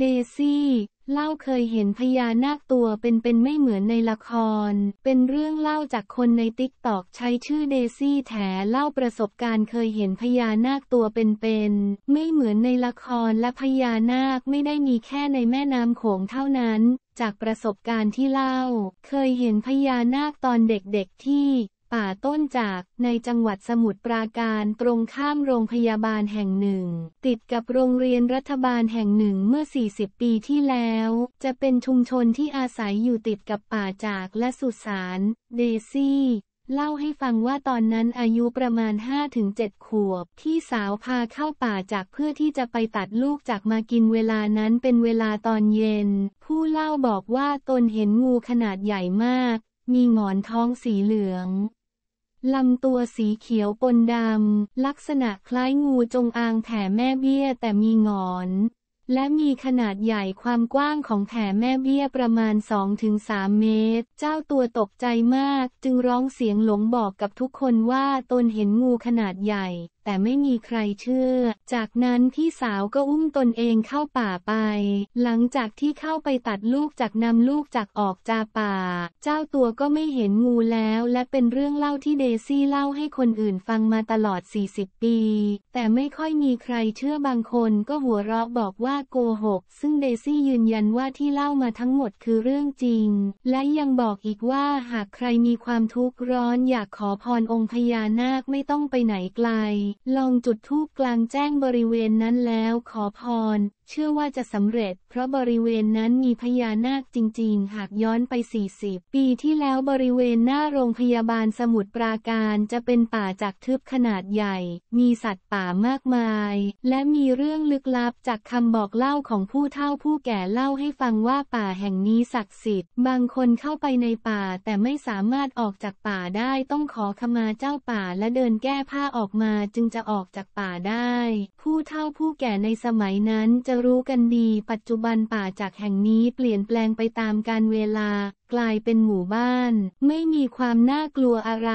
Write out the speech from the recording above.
เดซี่เล่าเคยเห็นพญานาคตัวเป็นเป็นไม่เหมือนในละคร เป็นเรื่องเล่าจากคนในติ๊กตอกใช้ชื่อเดซี่แถเล่าประสบการณ์เคยเห็นพญานาคตัวเป็นเป็นไม่เหมือนในละครและพญานาคไม่ได้มีแค่ในแม่น้ำโขงเท่านั้น จากประสบการณ์ที่เล่า เคยเห็นพญานาคตอนเด็กๆที่ป่าต้นจากในจังหวัดสมุทรปราการตรงข้ามโรงพยาบาลแห่งหนึ่ง ติดกับโรงเรียนรัฐบาลแห่งหนึ่งเมื่อ 40 ปีที่แล้ว จะเป็นชุมชนที่อาศัยอยู่ติดกับป่าจากและสุสานเดซี่เล่าให้ฟังว่าตอนนั้นอายุประมาณ 5-7 ขวบที่สาวพาเข้าป่าจากเพื่อที่จะไปตัดลูกจากมากินเวลานั้นเป็นเวลาตอนเย็น ผู้เล่าบอกว่าตนเห็นงูขนาดใหญ่มากมีหงอนท้องสีเหลือง ลำตัวสีเขียวปนดำ ลักษณะคล้ายงูจงอางแผ่แม่เบี้ยแต่มีงอน และมีขนาดใหญ่ความกว้างของแผ่แม่เบี้ยประมาณ2-3เมตร เจ้าตัวตกใจมากจึงร้องเสียงหลงบอกกับทุกคนว่าตนเห็นงูขนาดใหญ่แต่ไม่มีใครเชื่อ จากนั้นพี่สาวก็อุ้มตนเองเข้าป่าไป หลังจากที่เข้าไปตัดลูกจากนำลูกจากออกจาป่า เจ้าตัวก็ไม่เห็นงูแล้ว และเป็นเรื่องเล่าที่เดซี่เล่าให้คนอื่นฟังมาตลอด 40 ปี แต่ไม่ค่อยมีใครเชื่อ บางคน ก็หัวเราะบอกว่าโกหก ซึ่งเดซี่ยืนยันว่าที่เล่ามาทั้งหมดคือเรื่องจริง และยังบอกอีกว่าหากใครมีความทุกข์ร้อนอยากขอพรองค์พญานาคไม่ต้องไปไหนไกลลองจุดธูปกลางแจ้งบริเวณนั้นแล้วขอพร เชื่อว่าจะสำเร็จ เพราะบริเวณนั้นมีพญานาคจริงๆ หากย้อนไป 40 ปีที่แล้วบริเวณหน้าโรงพยาบาลสมุทรปราการจะเป็นป่าจากทึบขนาดใหญ่ มีสัตว์ป่ามากมาย และมีเรื่องลึกลับจากคำบอกเล่าของผู้เฒ่าผู้แก่เล่าให้ฟังว่าป่าแห่งนี้ศักดิ์สิทธิ์ บางคนเข้าไปในป่าแต่ไม่สามารถออกจากป่าได้ต้องขอขมาเจ้าป่าและเดินแก้ผ้าออกมาจึงจะออกจากป่าได้ ผู้เฒ่าผู้แก่ในสมัยนั้นจะรู้กันดี ปัจจุบันป่าจากแห่งนี้เปลี่ยนแปลงไปตามกาลเวลา กลายเป็นหมู่บ้าน ไม่มีความน่ากลัวอะไร